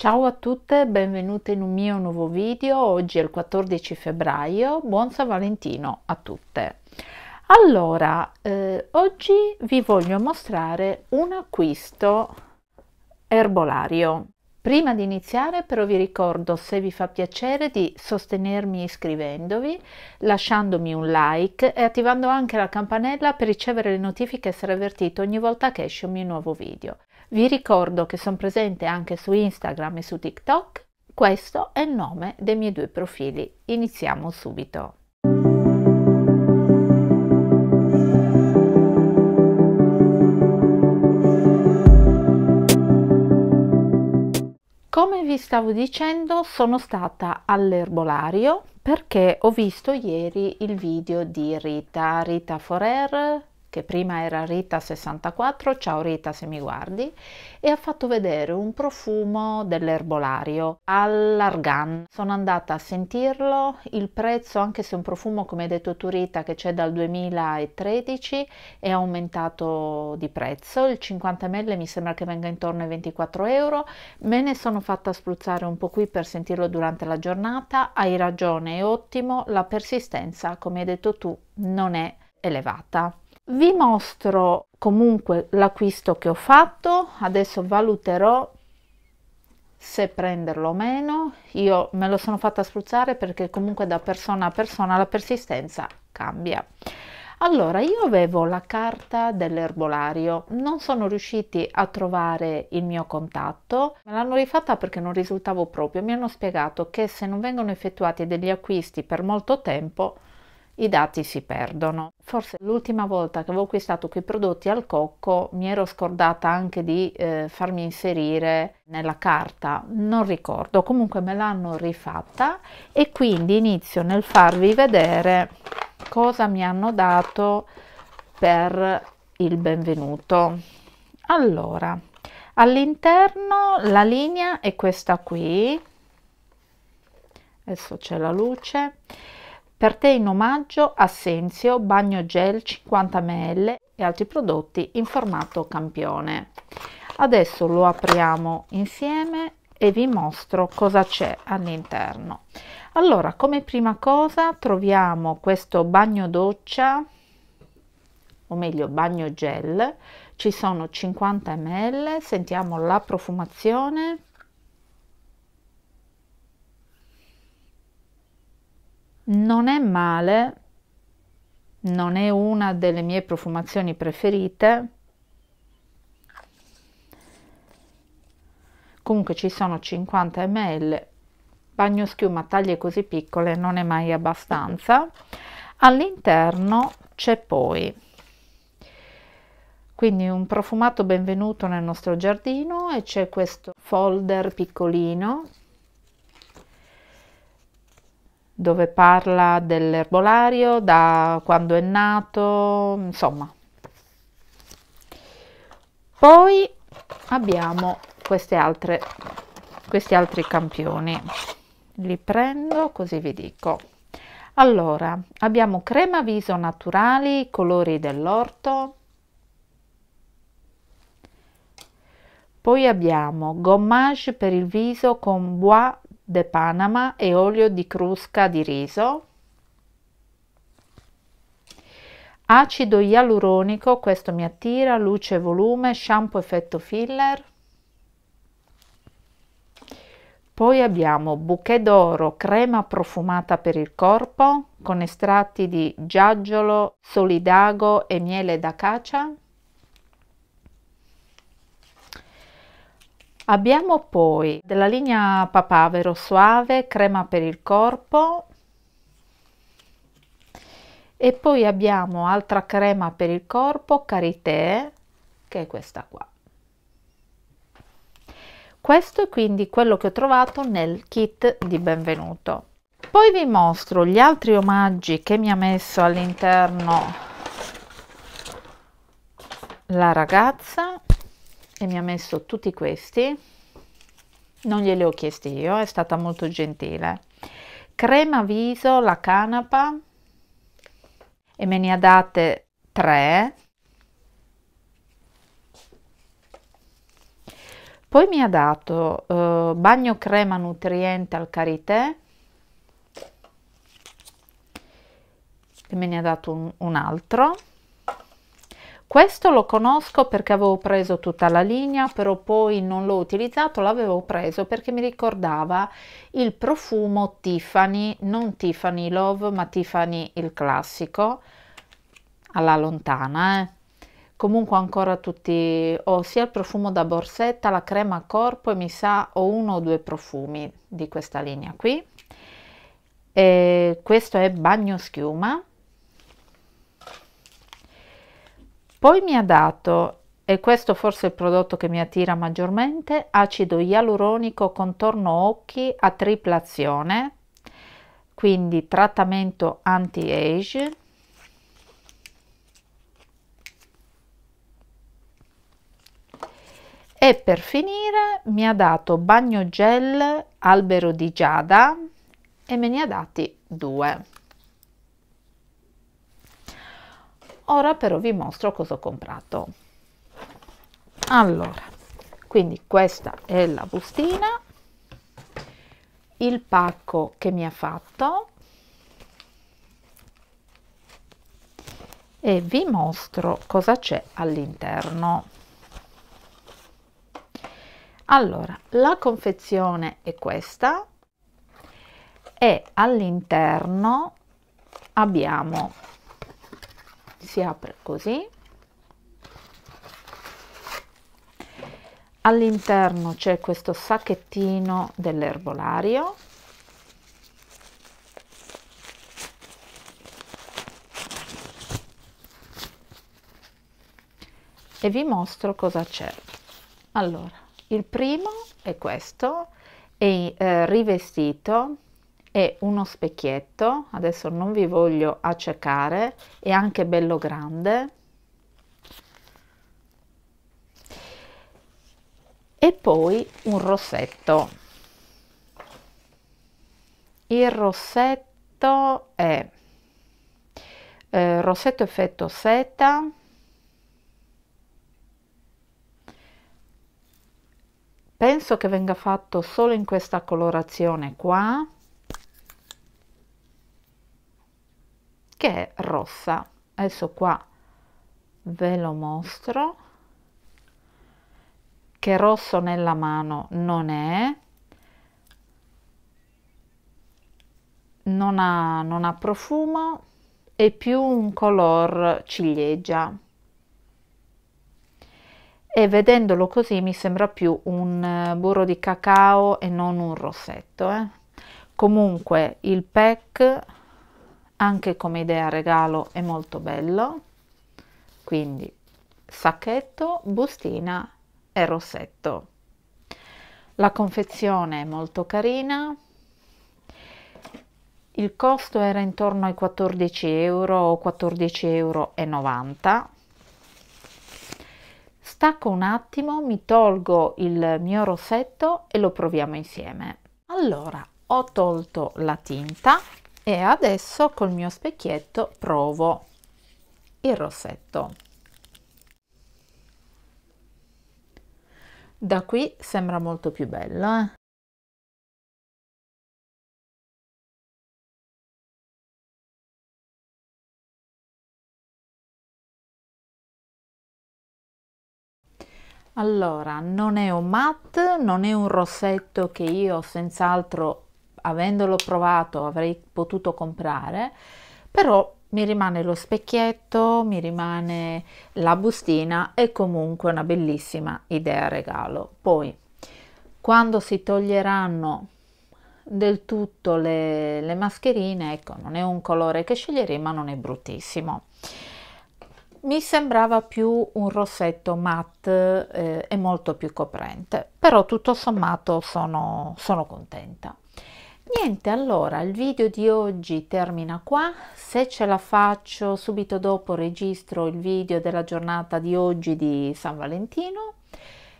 Ciao a tutte, benvenute in un mio nuovo video. Oggi è il 14 febbraio, buon San Valentino a tutte. Allora, eh, oggi vi voglio mostrare un acquisto erbolario. Prima di iniziare però vi ricordo se vi fa piacere di sostenermi iscrivendovi, lasciandomi un like e attivando anche la campanella per ricevere le notifiche e essere avvertito ogni volta che esce un mio nuovo video. Vi ricordo che sono presente anche su Instagram e su TikTok. Questo è il nome dei miei due profili. Iniziamo subito. come vi stavo dicendo sono stata all'erbolario perché ho visto ieri il video di Rita, Rita Forer che prima era Rita64, ciao Rita se mi guardi, e ha fatto vedere un profumo dell'erbolario all'argan. Sono andata a sentirlo, il prezzo, anche se un profumo come hai detto tu Rita che c'è dal 2013, è aumentato di prezzo, il 50 ml mi sembra che venga intorno ai 24 euro, me ne sono fatta spruzzare un po' qui per sentirlo durante la giornata, hai ragione, è ottimo, la persistenza come hai detto tu non è elevata. Vi mostro comunque l'acquisto che ho fatto, adesso valuterò se prenderlo o meno. Io me lo sono fatta spruzzare perché comunque da persona a persona la persistenza cambia. Allora, io avevo la carta dell'erbolario, non sono riusciti a trovare il mio contatto, me l'hanno rifatta perché non risultavo proprio, mi hanno spiegato che se non vengono effettuati degli acquisti per molto tempo i dati si perdono. Forse l'ultima volta che avevo acquistato quei prodotti al cocco mi ero scordata anche di eh, farmi inserire nella carta, non ricordo, comunque me l'hanno rifatta e quindi inizio nel farvi vedere cosa mi hanno dato per il benvenuto. Allora, all'interno la linea è questa qui, adesso c'è la luce per te in omaggio Assenzio bagno gel 50 ml e altri prodotti in formato campione. Adesso lo apriamo insieme e vi mostro cosa c'è all'interno. Allora, come prima cosa troviamo questo bagno doccia, o meglio bagno gel, ci sono 50 ml, sentiamo la profumazione, non è male, non è una delle mie profumazioni preferite. Comunque ci sono 50 ml, bagno schiuma, taglie così piccole non è mai abbastanza. All'interno c'è poi quindi un profumato benvenuto nel nostro giardino e c'è questo folder piccolino dove parla dell'erbolario, da quando è nato, insomma. Poi abbiamo altre, questi altri campioni. Li prendo così vi dico. Allora, abbiamo crema viso naturali, colori dell'orto, Poi abbiamo gommage per il viso con bois de Panama e olio di crusca di riso, acido ialuronico, questo mi attira, luce e volume, shampoo effetto filler. Poi abbiamo bouquet d'oro, crema profumata per il corpo con estratti di giaggiolo, solidago e miele d'acacia. Abbiamo poi della linea papavero suave, crema per il corpo e poi abbiamo altra crema per il corpo, Carité, che è questa qua. Questo è quindi quello che ho trovato nel kit di benvenuto. Poi vi mostro gli altri omaggi che mi ha messo all'interno la ragazza e mi ha messo tutti questi non glieli ho chiesti io è stata molto gentile crema viso la canapa e me ne ha date tre poi mi ha dato eh, bagno crema nutriente al karité e me ne ha dato un, un altro questo lo conosco perché avevo preso tutta la linea, però poi non l'ho utilizzato, l'avevo preso perché mi ricordava il profumo Tiffany, non Tiffany Love, ma Tiffany il classico, alla lontana, eh. Comunque ancora tutti, ho sia il profumo da borsetta, la crema a corpo e mi sa ho uno o due profumi di questa linea qui. E questo è bagno schiuma Poi mi ha dato, e questo forse è il prodotto che mi attira maggiormente, acido ialuronico contorno occhi a tripla azione, quindi trattamento anti-age, e per finire mi ha dato bagno gel albero di giada e me ne ha dati due. Ora però vi mostro cosa ho comprato. Allora, quindi questa è la bustina, il pacco che mi ha fatto e vi mostro cosa c'è all'interno. Allora, la confezione è questa e all'interno abbiamo si apre così all'interno c'è questo sacchettino dell'erbolario e vi mostro cosa c'è allora il primo è questo è eh, rivestito e uno specchietto, adesso non vi voglio accecare, è anche bello grande. E poi un rossetto. Il rossetto è eh, rossetto effetto seta penso che venga fatto solo in questa colorazione qua che è rossa adesso qua ve lo mostro che rosso nella mano non è non ha, non ha profumo è più un color ciliegia e vedendolo così mi sembra più un eh, burro di cacao e non un rossetto eh. comunque il pack anche come idea regalo è molto bello quindi sacchetto bustina e rossetto la confezione è molto carina il costo era intorno ai 14 euro o 14,90 euro stacco un attimo mi tolgo il mio rossetto e lo proviamo insieme allora ho tolto la tinta e adesso col mio specchietto provo il rossetto da qui sembra molto più bello eh? Allora, non è un matte, non è un rossetto che io senz'altro avendolo provato avrei potuto comprare, però mi rimane lo specchietto, mi rimane la bustina e comunque una bellissima idea regalo. Poi, quando si toglieranno del tutto le, le mascherine, ecco, non è un colore che sceglierei, ma non è bruttissimo mi sembrava più un rossetto matte eh, e molto più coprente, però tutto sommato sono, sono contenta niente allora il video di oggi termina qua se ce la faccio subito dopo registro il video della giornata di oggi di San Valentino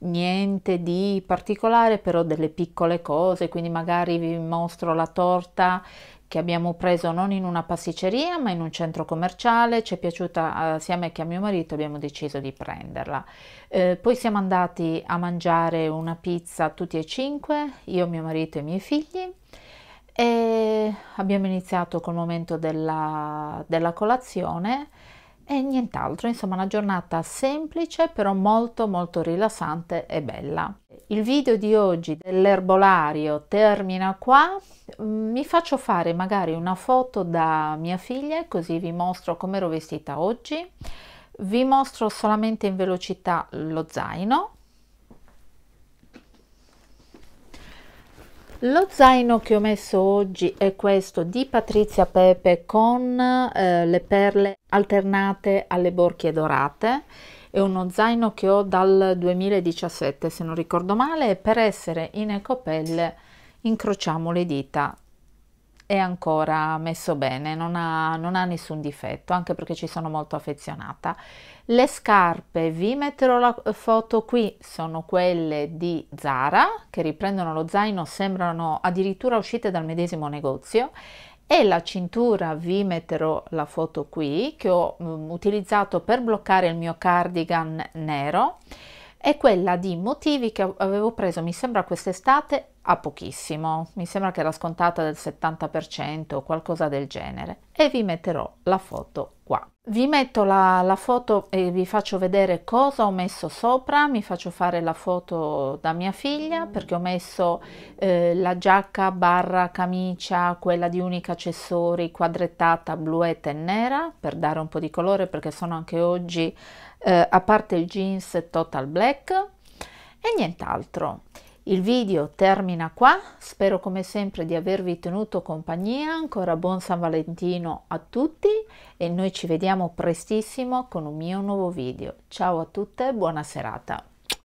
niente di particolare però delle piccole cose quindi magari vi mostro la torta che abbiamo preso non in una pasticceria ma in un centro commerciale, ci è piaciuta eh, sia a me che a mio marito, abbiamo deciso di prenderla. Eh, poi siamo andati a mangiare una pizza tutti e cinque, io, mio marito e i miei figli. E abbiamo iniziato col momento della, della colazione e nient'altro, insomma una giornata semplice però molto molto rilassante e bella. Il video di oggi dell'erbolario termina qua, mm, mi faccio fare magari una foto da mia figlia così vi mostro come ero vestita oggi, vi mostro solamente in velocità lo zaino Lo zaino che ho messo oggi è questo di Patrizia Pepe con eh, le perle alternate alle borchie dorate. È uno zaino che ho dal 2017 se non ricordo male e per essere in ecopelle incrociamo le dita è ancora messo bene, non ha, non ha, nessun difetto, anche perché ci sono molto affezionata. Le scarpe, vi metterò la foto qui, sono quelle di Zara, che riprendono lo zaino, sembrano addirittura uscite dal medesimo negozio. E la cintura, vi metterò la foto qui, che ho mm, utilizzato per bloccare il mio cardigan nero è quella di motivi che avevo preso, mi sembra, quest'estate a pochissimo, mi sembra che era scontata del 70% o qualcosa del genere, e vi metterò la foto vi metto la, la, foto e vi faccio vedere cosa ho messo sopra, mi faccio fare la foto da mia figlia perché ho messo eh, la giacca barra camicia, quella di unica accessori quadrettata bluetta e nera per dare un po' di colore perché sono anche oggi eh, a parte il jeans total black e nient'altro. Il video termina qua, spero come sempre di avervi tenuto compagnia, ancora buon San Valentino a tutti e noi ci vediamo prestissimo con un mio nuovo video. Ciao a tutte, buona serata.